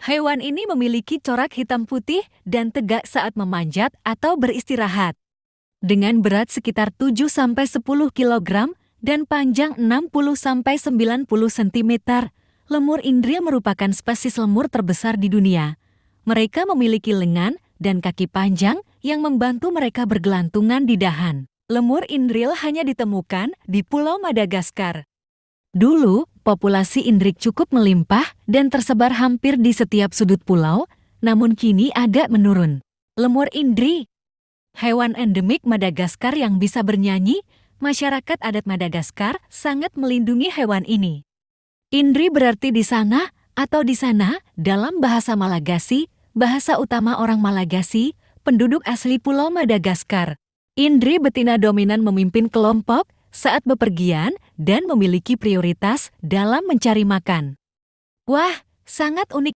Hewan ini memiliki corak hitam putih dan tegak saat memanjat atau beristirahat. Dengan berat sekitar 7-10 kg dan panjang 60-90 cm, lemur Indria merupakan spesies lemur terbesar di dunia. Mereka memiliki lengan dan kaki panjang yang membantu mereka bergelantungan di dahan. Lemur Indril hanya ditemukan di Pulau Madagaskar. Dulu, populasi indrik cukup melimpah dan tersebar hampir di setiap sudut pulau, namun kini agak menurun. Lemur indri Hewan endemik Madagaskar yang bisa bernyanyi, masyarakat adat Madagaskar sangat melindungi hewan ini. Indri berarti di sana atau di sana dalam bahasa Malagasi, bahasa utama orang Malagasi, penduduk asli Pulau Madagaskar. Indri betina dominan memimpin kelompok saat bepergian dan memiliki prioritas dalam mencari makan. Wah, sangat unik.